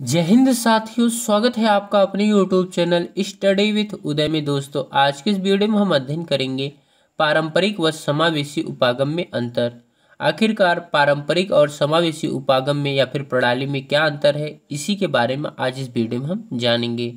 जय हिंद साथियों स्वागत है आपका अपने YouTube channel study with Uday में दोस्तों आज के इस वीडियो में हम अध्ययन करेंगे पारंपरिक व समावेशी उपागम में अंतर आखिरकार पारंपरिक और समावेशी उपागम में या फिर प्रणाली में क्या अंतर है इसी के बारे में आज इस वीडियो में हम जानेंगे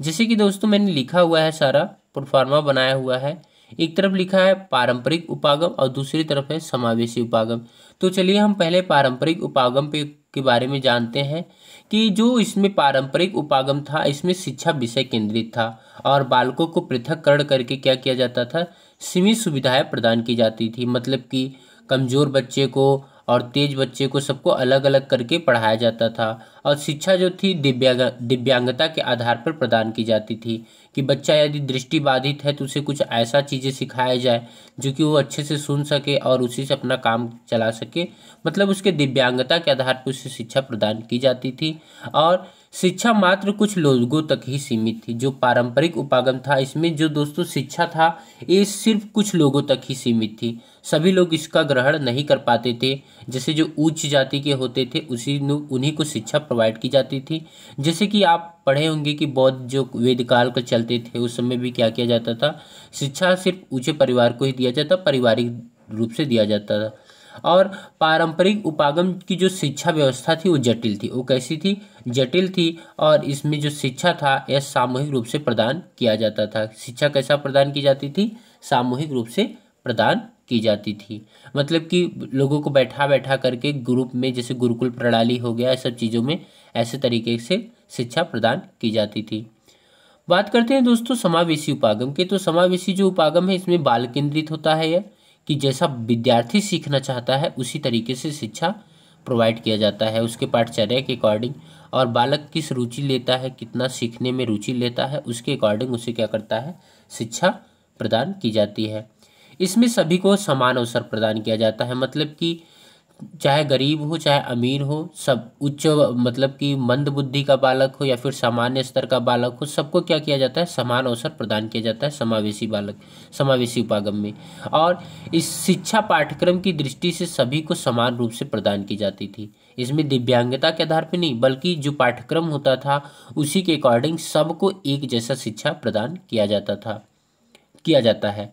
जैसे कि दोस्तों मैंने लिखा हुआ है सारा प्रोफार्मा बनाया हुआ है एक तरफ लिखा है पारंपरिक उपागम और दूसरी तरफ है समावेशी उपागम तो चलिए हम पहले पारंपरिक उपागम पे के बारे में जानते हैं कि जो इसमें पारंपरिक उपागम था इसमें शिक्षा विषय केंद्रित था और बालकों को पृथककरण करके क्या किया जाता था सीमित सुविधाएं प्रदान की जाती थी मतलब कि कमज़ोर बच्चे को और तेज बच्चे को सबको अलग अलग करके पढ़ाया जाता था और शिक्षा जो थी दिव्यांग दिव्यांगता के आधार पर प्रदान की जाती थी कि बच्चा यदि दृष्टि बाधित है तो उसे कुछ ऐसा चीज़ें सिखाया जाए जो कि वो अच्छे से सुन सके और उसी से अपना काम चला सके मतलब उसके दिव्यांगता के आधार पर उसे शिक्षा प्रदान की जाती थी और शिक्षा मात्र कुछ लोगों तक ही सीमित थी जो पारंपरिक उपागम था इसमें जो दोस्तों शिक्षा था ये सिर्फ कुछ लोगों तक ही सीमित थी सभी लोग इसका ग्रहण नहीं कर पाते थे जैसे जो उच्च जाति के होते थे उसी उन्हीं को शिक्षा प्रोवाइड की जाती थी जैसे कि आप पढ़े होंगे कि बौद्ध जो वेदकाल का चलते थे उस समय भी क्या किया जाता था शिक्षा सिर्फ ऊँचे परिवार को ही दिया जाता पारिवारिक रूप से दिया जाता था और पारंपरिक उपागम की जो शिक्षा व्यवस्था थी वो जटिल थी वो कैसी थी जटिल थी और इसमें जो शिक्षा था यह सामूहिक रूप से प्रदान किया जाता था शिक्षा कैसा प्रदान की जाती थी सामूहिक रूप से प्रदान की जाती थी मतलब कि लोगों को बैठा बैठा करके ग्रुप में जैसे गुरुकुल प्रणाली हो गया सब चीज़ों में ऐसे तरीके से शिक्षा प्रदान की जाती थी बात करते हैं दोस्तों समावेशी उपागम के तो समावेशी जो उपागम है इसमें बाल केंद्रित होता है यह कि जैसा विद्यार्थी सीखना चाहता है उसी तरीके से शिक्षा प्रोवाइड किया जाता है उसके पाठचर्या के अकॉर्डिंग और बालक किस रुचि लेता है कितना सीखने में रुचि लेता है उसके अकॉर्डिंग उसे क्या करता है शिक्षा प्रदान की जाती है इसमें सभी को समान अवसर प्रदान किया जाता है मतलब कि चाहे गरीब हो चाहे अमीर हो सब उच्च मतलब कि मंद बुद्धि का बालक हो या फिर सामान्य स्तर का बालक हो सबको क्या किया जाता है समान अवसर प्रदान किया जाता है समावेशी बालक समावेशी उपागम में और इस शिक्षा पाठ्यक्रम की दृष्टि से सभी को समान रूप से प्रदान की जाती थी इसमें दिव्यांगता के आधार पर नहीं बल्कि जो पाठ्यक्रम होता था उसी के अकॉर्डिंग सबको एक जैसा शिक्षा प्रदान किया जाता था किया जाता है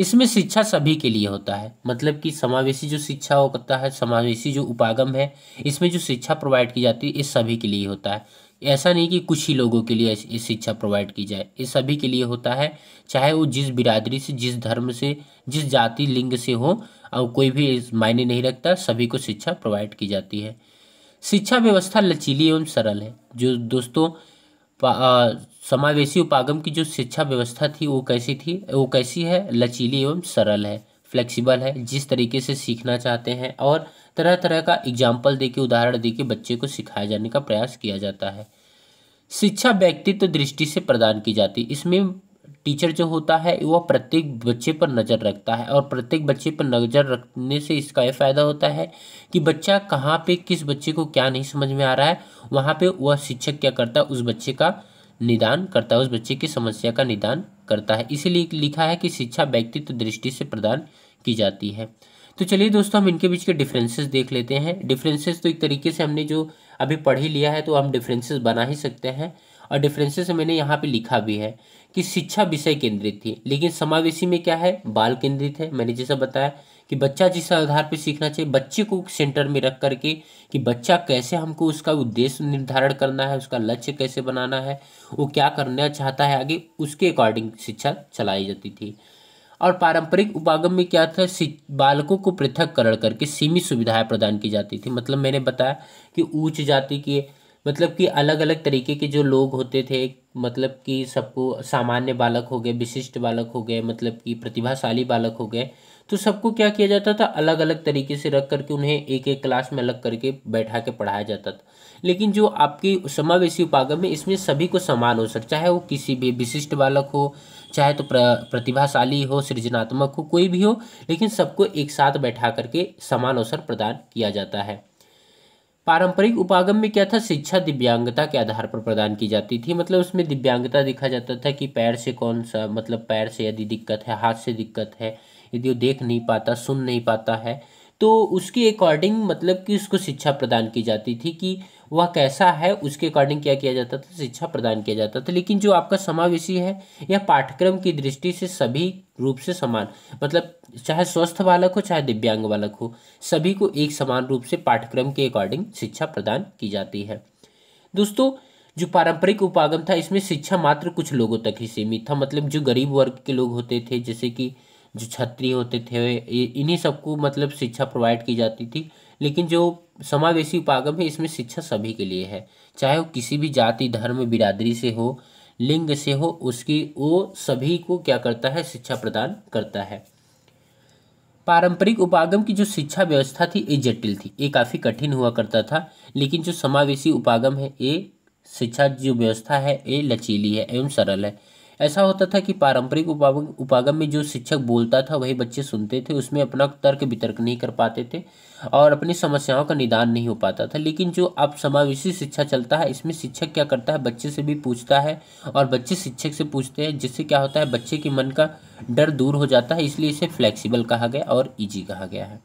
इसमें शिक्षा सभी के लिए होता है मतलब कि समावेशी जो शिक्षा होता है समावेशी जो उपागम है इसमें जो शिक्षा प्रोवाइड की जाती है ये सभी के लिए होता है ऐसा नहीं कि कुछ ही लोगों के लिए ये शिक्षा प्रोवाइड की जाए ये सभी के लिए होता है चाहे वो जिस बिरादरी से जिस धर्म से जिस जाति लिंग से हो और कोई भी मायने नहीं रखता सभी को शिक्षा प्रोवाइड की जाती है शिक्षा व्यवस्था लचीली एवं सरल है जो दोस्तों समावेशी उपागम की जो शिक्षा व्यवस्था थी वो कैसी थी वो कैसी है लचीली एवं सरल है फ्लेक्सिबल है जिस तरीके से सीखना चाहते हैं और तरह तरह का एग्जाम्पल दे के उदाहरण दे के बच्चे को सिखाए जाने का प्रयास किया जाता है शिक्षा व्यक्तित्व तो दृष्टि से प्रदान की जाती इसमें टीचर जो होता है वह प्रत्येक बच्चे पर नज़र रखता है और प्रत्येक बच्चे पर नज़र रखने से इसका यह फ़ायदा होता है कि बच्चा कहाँ पे किस बच्चे को क्या नहीं समझ में आ रहा है वहाँ पे वह शिक्षक क्या करता है उस बच्चे का निदान करता है उस बच्चे की समस्या का निदान करता है इसीलिए लिखा है कि शिक्षा व्यक्तित्व दृष्टि से प्रदान की जाती है तो चलिए दोस्तों हम इनके बीच के डिफरेंसेस देख लेते हैं डिफरेंसेस तो एक तरीके से हमने जो अभी पढ़ ही लिया है तो हम डिफरेंसेस बना ही सकते हैं और डिफरेंसेस मैंने यहाँ पे लिखा भी है कि शिक्षा विषय केंद्रित थी लेकिन समावेशी में क्या है बाल केंद्रित है मैंने जैसा बताया कि बच्चा जिस आधार पर सीखना चाहिए बच्चे को सेंटर में रख करके कि बच्चा कैसे हमको उसका उद्देश्य निर्धारण करना है उसका लक्ष्य कैसे बनाना है वो क्या करना चाहता है आगे उसके अकॉर्डिंग शिक्षा चलाई जाती थी और पारंपरिक उपागम में क्या था बालकों को पृथककरण करके सीमित सुविधाएं प्रदान की जाती थी मतलब मैंने बताया कि ऊंच जाति के मतलब कि अलग अलग तरीके के जो लोग होते थे मतलब कि सबको सामान्य बालक हो गए विशिष्ट बालक हो गए मतलब कि प्रतिभाशाली बालक हो गए तो सबको क्या किया जाता था अलग अलग तरीके से रख करके उन्हें एक एक क्लास में अलग करके बैठा के पढ़ाया जाता था लेकिन जो आपकी समावेशी उपागम है इसमें सभी को समान अवसर चाहे वो किसी भी विशिष्ट बालक हो चाहे तो प्र, प्रतिभाशाली हो सृजनात्मक हो कोई भी हो लेकिन सबको एक साथ बैठा करके समान अवसर प्रदान किया जाता है पारंपरिक उपागम में क्या था शिक्षा दिव्यांगता के आधार पर प्रदान की जाती थी मतलब उसमें दिव्यांगता देखा जाता था कि पैर से कौन सा मतलब पैर से यदि दिक्कत है हाथ से दिक्कत है यदि वो देख नहीं पाता सुन नहीं पाता है तो उसके अकॉर्डिंग मतलब कि उसको शिक्षा प्रदान की जाती थी कि वह कैसा है उसके अकॉर्डिंग क्या किया जाता था शिक्षा प्रदान किया जाता था लेकिन जो आपका समावेशी है यह पाठ्यक्रम की दृष्टि से सभी रूप से समान मतलब चाहे स्वस्थ बालक हो चाहे दिव्यांग बालक हो सभी को एक समान रूप से पाठ्यक्रम के अकॉर्डिंग शिक्षा प्रदान की जाती है दोस्तों जो पारंपरिक उपागम था इसमें शिक्षा मात्र कुछ लोगों तक ही सीमित था मतलब जो गरीब वर्ग के लोग होते थे जैसे कि जो छत्री होते थे इन्हीं सबको मतलब शिक्षा प्रोवाइड की जाती थी लेकिन जो समावेशी उपागम है इसमें शिक्षा सभी के लिए है चाहे वो किसी भी जाति धर्म बिरादरी से हो लिंग से हो उसकी वो सभी को क्या करता है शिक्षा प्रदान करता है पारंपरिक उपागम की जो शिक्षा व्यवस्था थी ये जटिल थी ये काफ़ी कठिन हुआ करता था लेकिन जो समावेशी उपागम है ये शिक्षा जो व्यवस्था है ये लचीली है एवं सरल है ऐसा होता था कि पारंपरिक उपागम उपागम में जो शिक्षक बोलता था वही बच्चे सुनते थे उसमें अपना तर्क वितर्क नहीं कर पाते थे और अपनी समस्याओं का निदान नहीं हो पाता था लेकिन जो अब समावेशी शिक्षा चलता है इसमें शिक्षक क्या करता है बच्चे से भी पूछता है और बच्चे शिक्षक से पूछते हैं जिससे क्या होता है बच्चे के मन का डर दूर हो जाता है इसलिए इसे फ्लेक्सीबल कहा गया और ईजी कहा गया है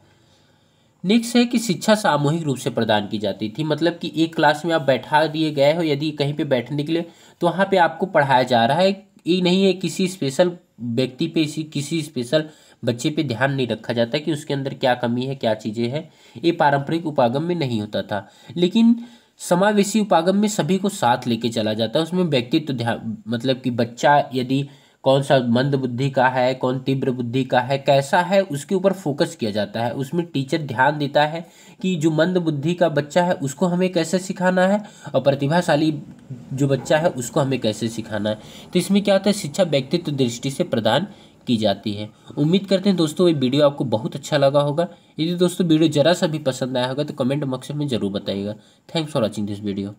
नेक्स्ट है कि शिक्षा सामूहिक रूप से प्रदान की जाती थी मतलब कि एक क्लास में आप बैठा दिए गए हो यदि कहीं पे बैठने के लिए तो वहाँ पे आपको पढ़ाया जा रहा है ये नहीं है किसी स्पेशल व्यक्ति पे इसी किसी स्पेशल बच्चे पे ध्यान नहीं रखा जाता कि उसके अंदर क्या कमी है क्या चीज़ें हैं ये पारंपरिक उपागम में नहीं होता था लेकिन समावेशी उपागम में सभी को साथ लेके चला जाता है उसमें व्यक्तित्व तो ध्यान मतलब कि बच्चा यदि कौन सा मंद बुद्धि का है कौन तीव्र बुद्धि का है कैसा है उसके ऊपर फोकस किया जाता है उसमें टीचर ध्यान देता है कि जो मंद बुद्धि का बच्चा है उसको हमें कैसे सिखाना है और प्रतिभाशाली जो बच्चा है उसको हमें कैसे सिखाना है तो इसमें क्या होता है शिक्षा व्यक्तित्व दृष्टि से प्रदान की जाती है उम्मीद करते हैं दोस्तों ये वीडियो आपको बहुत अच्छा लगा होगा यदि दोस्तों वीडियो जरा सा भी पसंद आया होगा तो कमेंट बॉक्स में ज़रूर बताइएगा thanks for watching this video